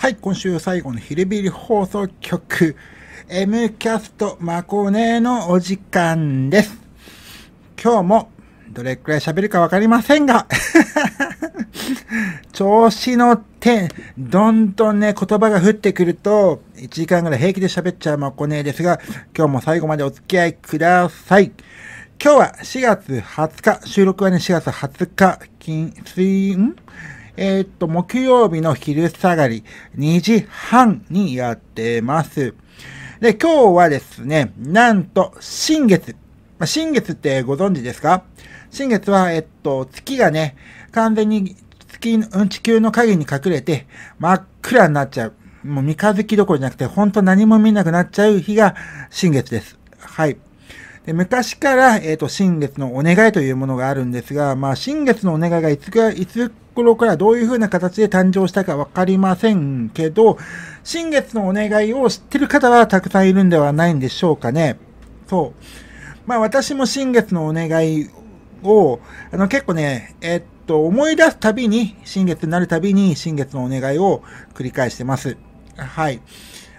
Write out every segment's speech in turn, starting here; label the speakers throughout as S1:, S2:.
S1: はい、今週最後のヒレビリ放送局、M キャストマコネのお時間です。今日もどれくらい喋るかわかりませんが 調子の点、どんどんね、言葉が降ってくると、1時間ぐらい平気で喋っちゃうマコネですが、今日も最後までお付き合いください。今日は4月20日、収録はね、4月20日、金、水、んえー、っと、木曜日の昼下がり2時半にやってます。で、今日はですね、なんと、新月。まあ、新月ってご存知ですか新月は、えっと、月がね、完全に月の、地球の影に隠れて、真っ暗になっちゃう。もう三日月どころじゃなくて、ほんと何も見えなくなっちゃう日が新月です。はい。で昔から、えっ、と、新月のお願いというものがあるんですが、まあ、新月のお願いがいつか、いつ頃からどういう風な形で誕生したかわかりませんけど、新月のお願いを知ってる方はたくさんいるんではないんでしょうかね。そう。まあ私も新月のお願いを、あの結構ね、えっと、思い出すたびに、新月になるたびに新月のお願いを繰り返してます。はい。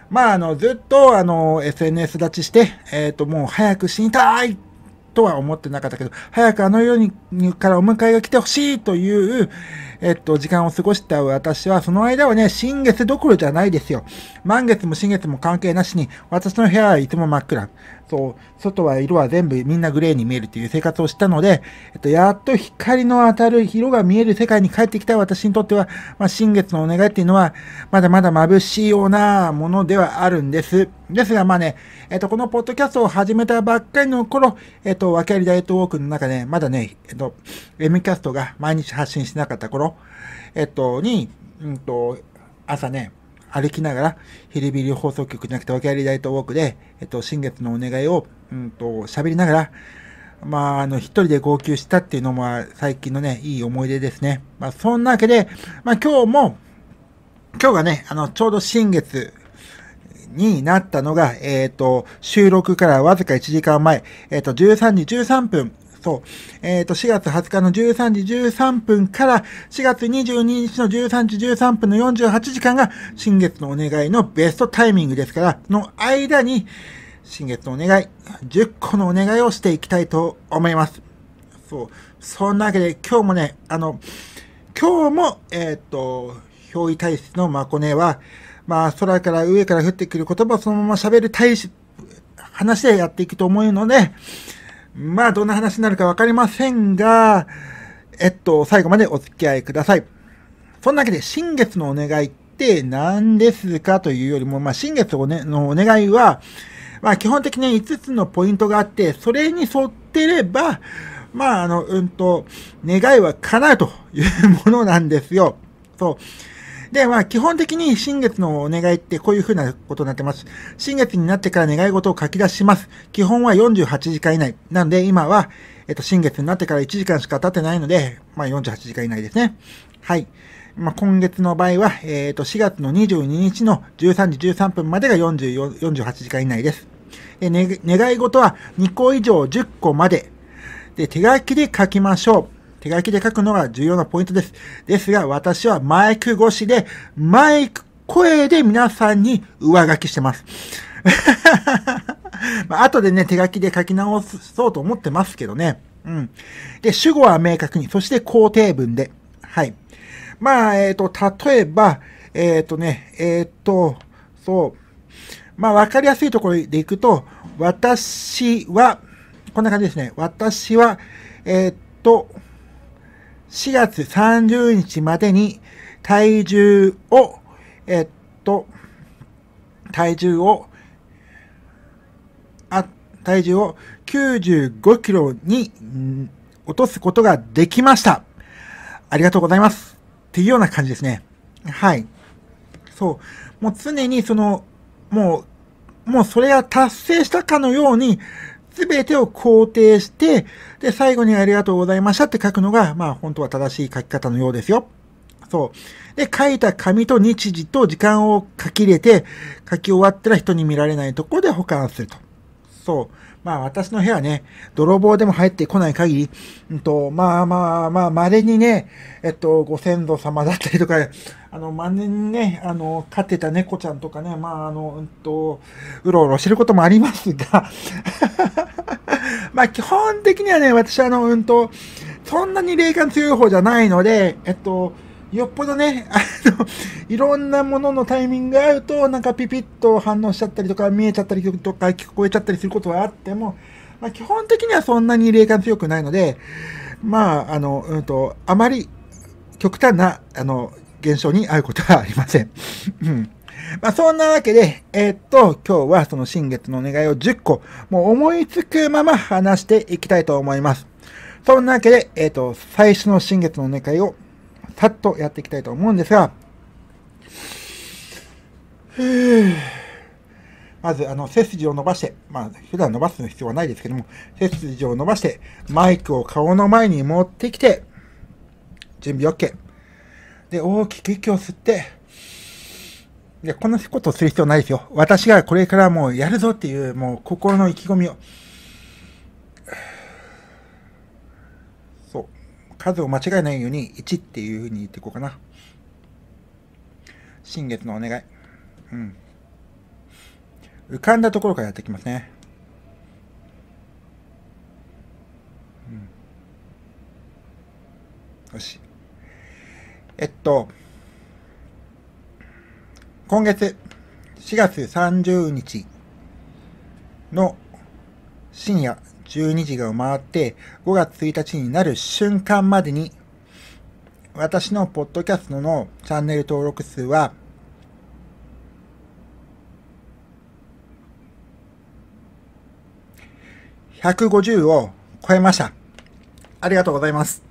S1: まあ、あの、ずっと、あの、SNS 立ちして、えっ、と、もう早く死にたいとは思ってなかったけど、早くあの世にからお迎えが来てほしいという、えっと、時間を過ごした私は、その間はね、新月どころじゃないですよ。満月も新月も関係なしに、私の部屋はいつも真っ暗。そう、外は色は全部みんなグレーに見えるっていう生活をしたので、えっと、やっと光の当たる色が見える世界に帰ってきた私にとっては、まあ、新月のお願いっていうのは、まだまだ眩しいようなものではあるんです。ですが、まあね、えっと、このポッドキャストを始めたばっかりの頃、えっと、キャりダイエットウォークの中で、ね、まだね、えっと、M キャストが毎日発信しなかった頃、えっと、に、うんと、朝ね、歩きながら、ヒリビリ放送局じゃなくて、訳ありライトウォークで、えっと、新月のお願いを、うんと、喋りながら、まあ、あの、一人で号泣したっていうのも、最近のね、いい思い出ですね。まあ、そんなわけで、まあ、今日も、今日がね、あの、ちょうど新月になったのが、えっ、ー、と、収録からわずか1時間前、えっ、ー、と、13時13分そう。えっ、ー、と、4月20日の13時13分から4月22日の13時13分の48時間が新月のお願いのベストタイミングですから、の間に新月のお願い、10個のお願いをしていきたいと思います。そう。そんなわけで今日もね、あの、今日も、えっ、ー、と、表意体質のまこねは、まあ、空から上から降ってくる言葉をそのまま喋る体質、話でやっていくと思うので、まあ、どんな話になるかわかりませんが、えっと、最後までお付き合いください。そんなわけで、新月のお願いって何ですかというよりも、まあ、新月を、ね、のお願いは、まあ、基本的に5つのポイントがあって、それに沿ってれば、まあ、あの、うんと、願いは叶うというものなんですよ。そう。で、まあ、基本的に新月のお願いってこういうふうなことになってます。新月になってから願い事を書き出します。基本は48時間以内。なんで、今は、えっと、新月になってから1時間しか経ってないので、まあ、48時間以内ですね。はい。まあ、今月の場合は、えっ、ー、と、4月の22日の13時13分までが4 48時間以内です。で、ね、願い事は2個以上10個まで。で、手書きで書きましょう。手書きで書くのが重要なポイントです。ですが、私はマイク越しで、マイク、声で皆さんに上書きしてます。まあ、後でね、手書きで書き直そうと思ってますけどね。うん。で、主語は明確に、そして肯定文で。はい。まあ、えっ、ー、と、例えば、えっ、ー、とね、えっ、ー、と、そう。まあ、わかりやすいところでいくと、私は、こんな感じですね。私は、えっ、と、4月30日までに体重を、えっと、体重を、あ、体重を95キロに落とすことができました。ありがとうございます。っていうような感じですね。はい。そう。もう常にその、もう、もうそれが達成したかのように、すべてを肯定して、で、最後にありがとうございましたって書くのが、まあ本当は正しい書き方のようですよ。そう。で、書いた紙と日時と時間を書き入れて、書き終わったら人に見られないところで保管すると。そう。まあ私の部屋ね、泥棒でも入ってこない限り、うんと、まあまあまあ、稀にね、えっと、ご先祖様だったりとか、あの、ね年ね、あの、飼ってた猫ちゃんとかね、まあ、あの、うんと、うろうろしてることもありますが まあ、基本的にはね、私はあの、うんと、そんなに霊感強い方じゃないので、えっと、よっぽどね、あの、いろんなもののタイミングが合うと、なんかピピッと反応しちゃったりとか、見えちゃったりとか、聞こえちゃったりすることはあっても、まあ、基本的にはそんなに霊感強くないので、まあ、あの、うんと、あまり極端な、あの、現象に遭うことはありません。うんまあ、そんなわけで、えー、っと、今日はその新月のお願いを10個、もう思いつくまま話していきたいと思います。そんなわけで、えー、っと、最初の新月のお願いをさっとやっていきたいと思うんですが、まず、あの、背筋を伸ばして、まあ、普段伸ばす必要はないですけども、背筋を伸ばして、マイクを顔の前に持ってきて、準備 OK。で、大きく息を吸って、いや、こんなことをする必要ないですよ。私がこれからもうやるぞっていう、もう心の意気込みを。そう。数を間違えないように1っていうふうに言っていこうかな。新月のお願い。うん。浮かんだところからやっていきますね。うん、よし。えっと、今月4月30日の深夜12時が回って5月1日になる瞬間までに私のポッドキャストのチャンネル登録数は150を超えました。ありがとうございます。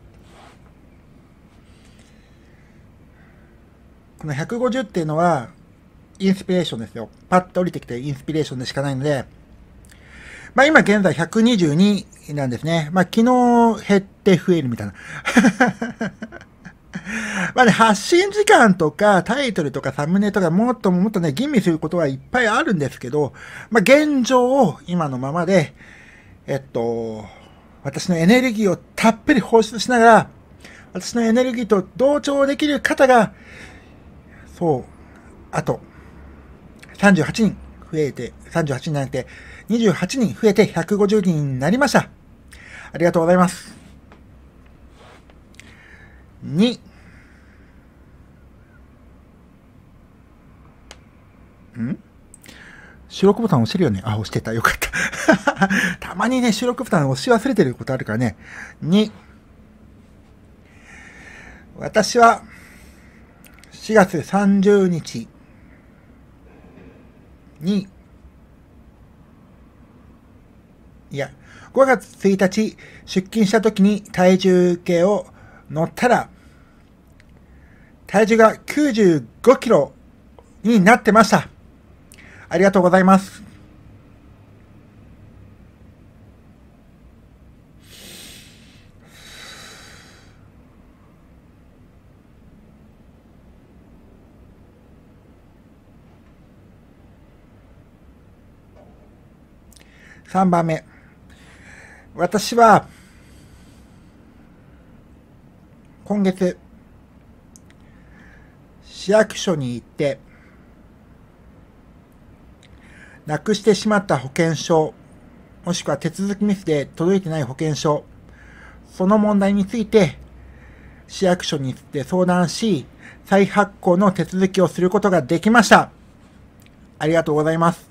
S1: この150っていうのは、インスピレーションですよ。パッと降りてきてインスピレーションでしかないので、まあ今現在122なんですね。まあ昨日減って増えるみたいな。まあね、発信時間とかタイトルとかサムネとかもっともっとね、吟味することはいっぱいあるんですけど、まあ現状を今のままで、えっと、私のエネルギーをたっぷり放出しながら、私のエネルギーと同調できる方が、そう、あと、38人増えて、38人なんて、28人増えて150人になりました。ありがとうございます。2、ん収録ボタン押してるよね。あ、押してた。よかった。たまにね、収録ボタン押し忘れてることあるからね。2、私は、4月30日に、いや、5月1日出勤した時に体重計を乗ったら、体重が95キロになってました。ありがとうございます。3番目。私は、今月、市役所に行って、なくしてしまった保険証、もしくは手続きミスで届いてない保険証、その問題について、市役所に行って相談し、再発行の手続きをすることができました。ありがとうございます。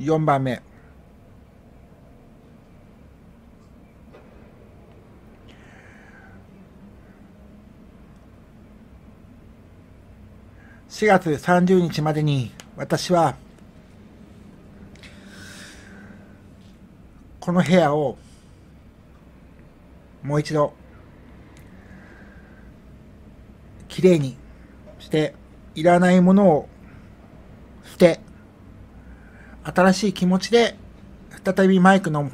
S1: 4番目4月30日までに私はこの部屋をもう一度きれいにしていらないものを捨て新しい気持ちで再びマイクの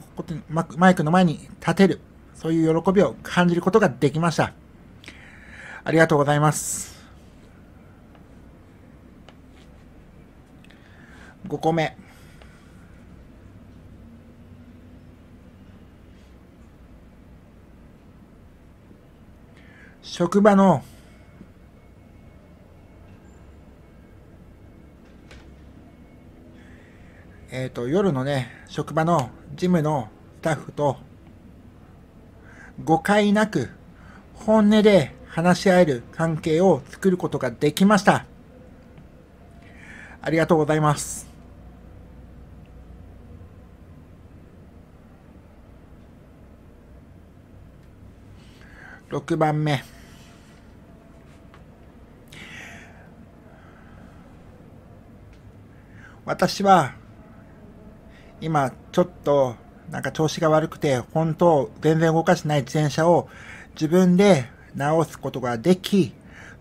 S1: マイクの前に立てる、そういう喜びを感じることができました。ありがとうございます。5個目。職場のえっ、ー、と、夜のね、職場のジムのスタッフと、誤解なく本音で話し合える関係を作ることができました。ありがとうございます。6番目。私は今ちょっとなんか調子が悪くて、本当全然動かしない自転車を自分で直すことができ、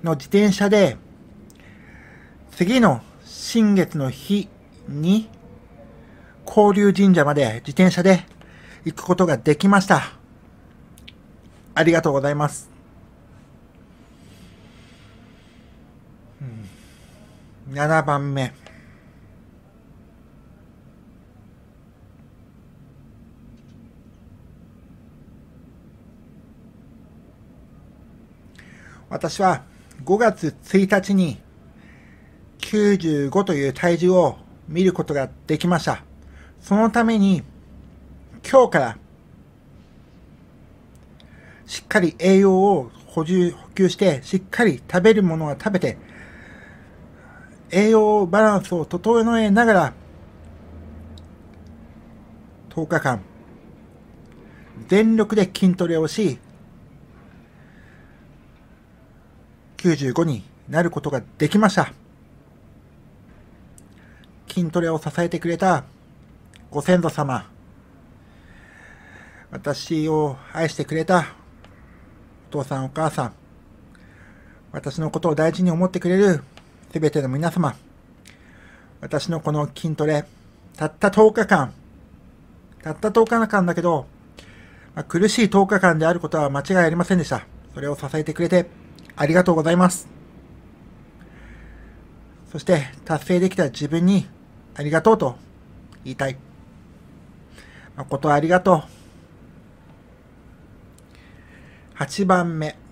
S1: の自転車で、次の新月の日に、交流神社まで自転車で行くことができました。ありがとうございます。7番目。私は5月1日に95という体重を見ることができました。そのために今日からしっかり栄養を補充、補給して、しっかり食べるものは食べて、栄養バランスを整えながら、10日間、全力で筋トレをし、95になることができました。筋トレを支えてくれたご先祖様、私を愛してくれたお父さんお母さん、私のことを大事に思ってくれるすべての皆様、私のこの筋トレ、たった10日間、たった10日間だけど、まあ、苦しい10日間であることは間違いありませんでした。それを支えてくれて、ありがとうございます。そして、達成できた自分にありがとうと言いたい。誠ありがとう。8番目。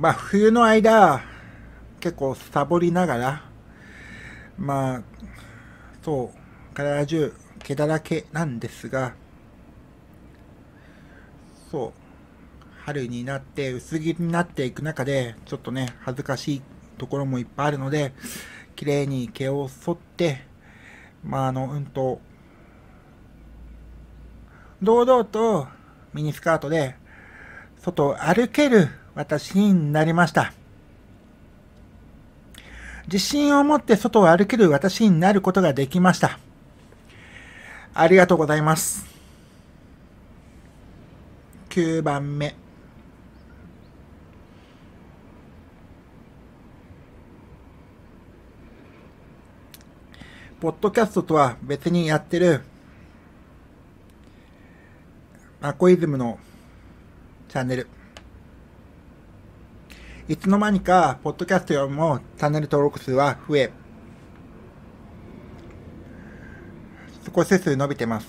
S1: まあ、冬の間、結構サボりながら、まあ、そう、体中毛だらけなんですが、そう、春になって薄着になっていく中で、ちょっとね、恥ずかしいところもいっぱいあるので、綺麗に毛を剃って、まあ、あの、うんと、堂々とミニスカートで、外を歩ける私になりました。自信を持って外を歩ける私になることができました。ありがとうございます。9番目。ポッドキャストとは別にやってる、アコイズムのチャンネル。いつの間にか、ポッドキャストよりもチャンネル登録数は増え、少しずつ伸びてます。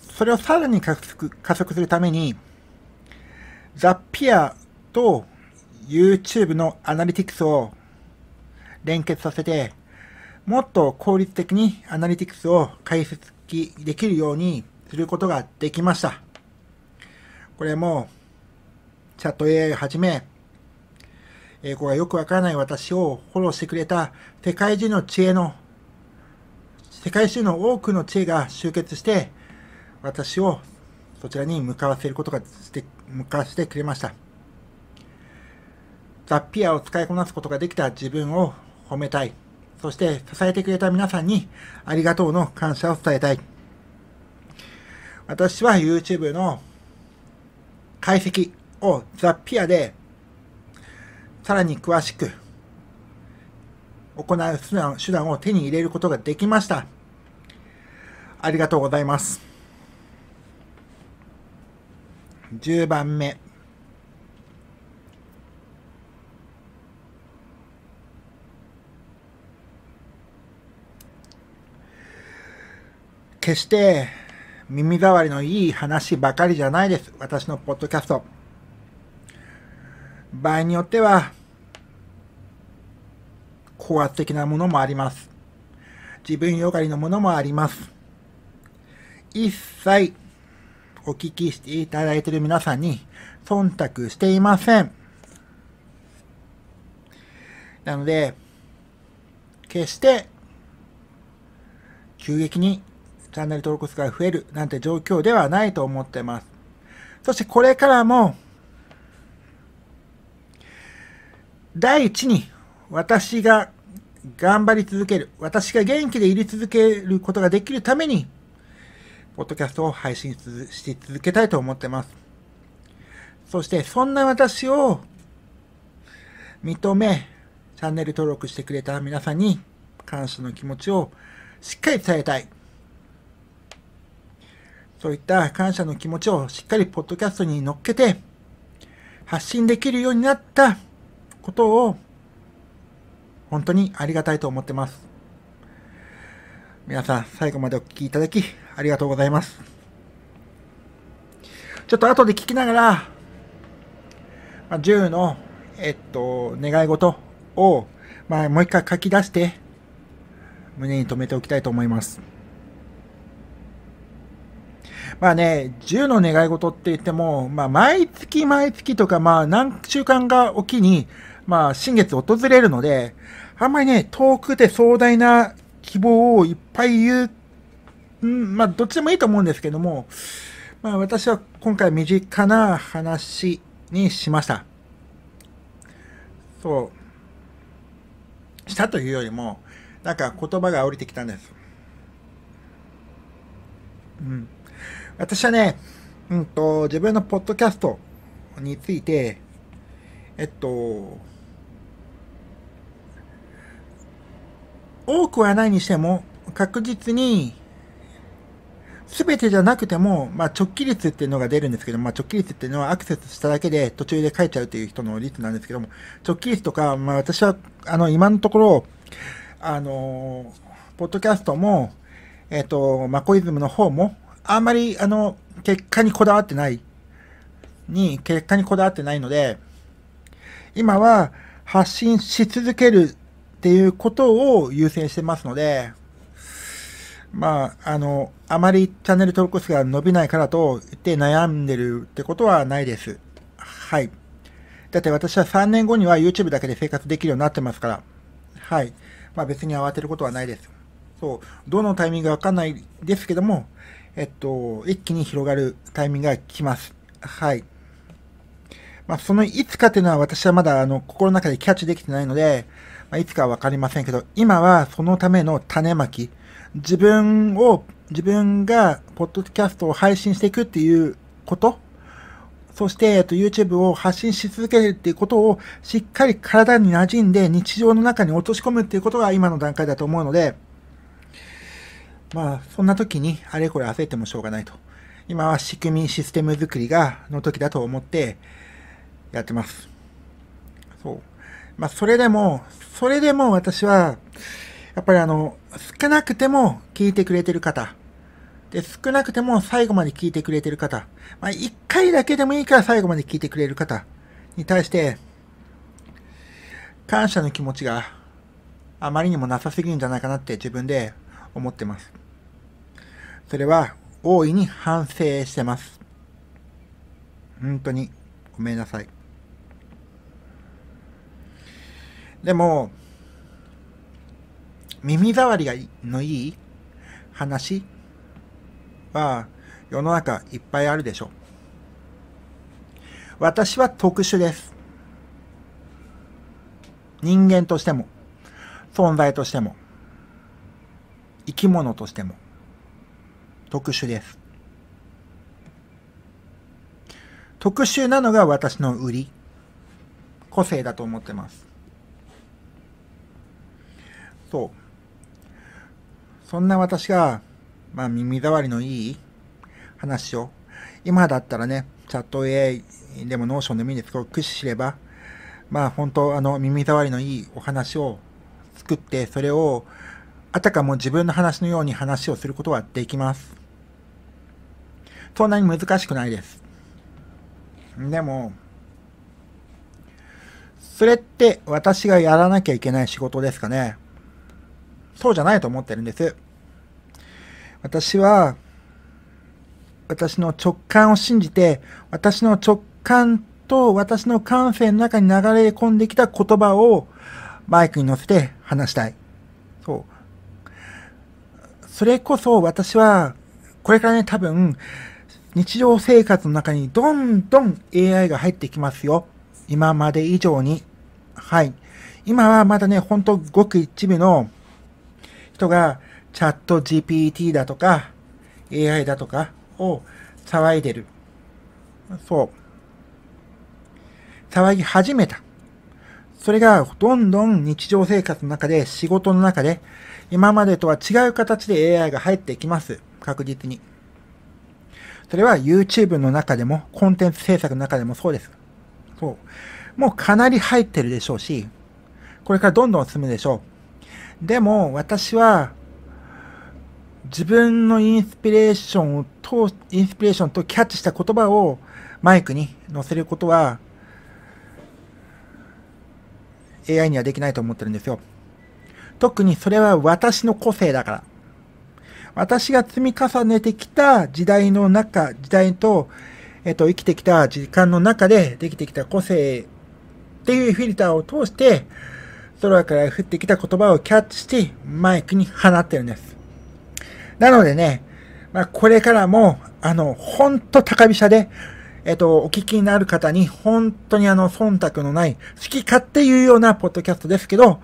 S1: それをさらに加速加速するために、ザ・ピアと YouTube のアナリティクスを連結させて、もっと効率的にアナリティクスを解析できるようにすることができました。これも、チャット AI をはじめ、英語がよくわからない私をフォローしてくれた世界中の知恵の、世界中の多くの知恵が集結して、私をそちらに向かわせることがして、向かわせてくれました。ザッピアを使いこなすことができた自分を褒めたい。そして支えてくれた皆さんにありがとうの感謝を伝えたい。私は YouTube の解析をザ・ピアでさらに詳しく行う手段手段を手に入れることができました。ありがとうございます。10番目。決して耳障りのいい話ばかりじゃないです。私のポッドキャスト。場合によっては、高圧的なものもあります。自分よがりのものもあります。一切お聞きしていただいている皆さんに忖度していません。なので、決して急激にチャンネル登録数が増えるなんて状況ではないと思ってます。そしてこれからも、第一に私が頑張り続ける、私が元気でいり続けることができるために、ポッドキャストを配信し続けたいと思ってます。そして、そんな私を認め、チャンネル登録してくれた皆さんに感謝の気持ちをしっかり伝えたい。そういった感謝の気持ちをしっかりポッドキャストに乗っけて、発信できるようになったことを、本当にありがたいと思ってます。皆さん、最後までお聴きいただき、ありがとうございます。ちょっと後で聞きながら、まあ、10の、えっと、願い事を、まあ、もう一回書き出して、胸に留めておきたいと思います。まあね、10の願い事って言っても、まあ、毎月毎月とか、まあ、何週間がおきに、まあ、新月訪れるので、あんまりね、遠くて壮大な希望をいっぱい言う、うん、まあ、どっちでもいいと思うんですけども、まあ、私は今回身近な話にしました。そう。したというよりも、なんか言葉が降りてきたんです。うん。私はね、うんと、自分のポッドキャストについて、えっと、多くはないにしても、確実に、すべてじゃなくても、まあ、直帰率っていうのが出るんですけど、まあ、直帰率っていうのはアクセスしただけで途中で書いちゃうという人の率なんですけども、直帰率とか、まあ、私は、あの、今のところ、あの、ポッドキャストも、えっ、と、マコイズムの方も、あんまり、あの、結果にこだわってない、に、結果にこだわってないので、今は発信し続けるっていうことを優先してますので、まあ、あの、あまりチャンネル登録数が伸びないからと言って悩んでるってことはないです。はい。だって私は3年後には YouTube だけで生活できるようになってますから。はい。まあ別に慌てることはないです。そう。どのタイミングがわかんないですけども、えっと、一気に広がるタイミングが来ます。はい。まあ、そのいつかというのは私はまだあの心の中でキャッチできてないので、まあ、いつかはわかりませんけど、今はそのための種まき。自分を、自分がポッドキャストを配信していくっていうことそして、えっと、YouTube を発信し続けるっていうことをしっかり体に馴染んで日常の中に落とし込むっていうことが今の段階だと思うので、まあ、そんな時にあれこれ焦ってもしょうがないと。今は仕組み、システム作りが、の時だと思ってやってます。そう。まあ、それでも、それでも私は、やっぱりあの、少なくても聞いてくれてる方。で、少なくても最後まで聞いてくれてる方。まあ、一回だけでもいいから最後まで聞いてくれる方に対して、感謝の気持ちがあまりにもなさすぎるんじゃないかなって自分で思ってます。それは大いに反省してます。本当にごめんなさい。でも、耳障りがのいい話は世の中いっぱいあるでしょう。私は特殊です。人間としても、存在としても。生き物としても特殊です。特殊なのが私の売り、個性だと思ってます。そう。そんな私が、まあ耳障りのいい話を、今だったらね、チャット AI でもノーションでもいいんですけど、駆使すれば、まあ本当、あの耳障りのいいお話を作って、それをあたかも自分の話のように話をすることはできます。そんなに難しくないです。でも、それって私がやらなきゃいけない仕事ですかね。そうじゃないと思ってるんです。私は、私の直感を信じて、私の直感と私の感性の中に流れ込んできた言葉をマイクに乗せて話したい。それこそ私は、これからね、多分、日常生活の中にどんどん AI が入ってきますよ。今まで以上に。はい。今はまだね、ほんとごく一部の人がチャット GPT だとか AI だとかを騒いでる。そう。騒ぎ始めた。それがどんどん日常生活の中で仕事の中で今までとは違う形で AI が入ってきます。確実に。それは YouTube の中でも、コンテンツ制作の中でもそうです。そう。もうかなり入ってるでしょうし、これからどんどん進むでしょう。でも、私は、自分のインスピレーションを通、インスピレーションとキャッチした言葉をマイクに載せることは、AI にはできないと思ってるんですよ。特にそれは私の個性だから。私が積み重ねてきた時代の中、時代と、えっと、生きてきた時間の中でできてきた個性っていうフィルターを通して、空から降ってきた言葉をキャッチしてマイクに放ってるんです。なのでね、まあ、これからも、あの、ほんと高飛車で、えっと、お聞きになる方に、本当にあの、忖度のない、好き勝手いうようなポッドキャストですけど、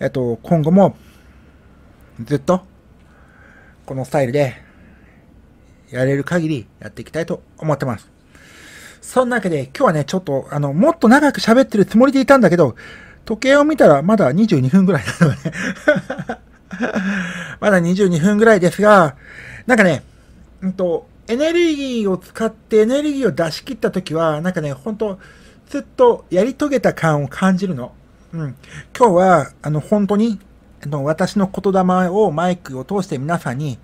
S1: えっと、今後も、ずっと、このスタイルで、やれる限りやっていきたいと思ってます。そんなわけで、今日はね、ちょっと、あの、もっと長く喋ってるつもりでいたんだけど、時計を見たらまだ22分ぐらいな のね まだ22分ぐらいですが、なんかね、うんと、エネルギーを使ってエネルギーを出し切った時は、なんかね、本当ずっとやり遂げた感を感じるの。うん。今日は、あの、本当に、あの、私の言霊をマイクを通して皆さんに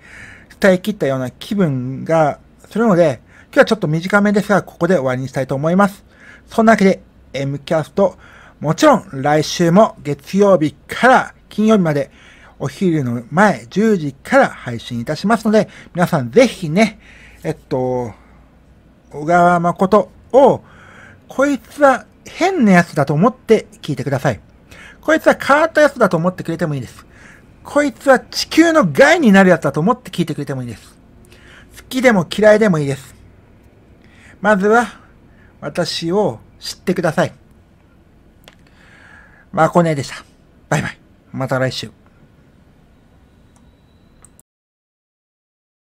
S1: 伝え切ったような気分がするので、今日はちょっと短めですが、ここで終わりにしたいと思います。そんなわけで、m キャスト、もちろん来週も月曜日から金曜日まで、お昼の前10時から配信いたしますので、皆さんぜひね、えっと、小川誠を、こいつは変なやつだと思って聞いてください。こいつは変わったやつだと思ってくれてもいいです。こいつは地球の害になるやつだと思って聞いてくれてもいいです。好きでも嫌いでもいいです。まずは、私を知ってください。まこねでした。バイバイ。また来週。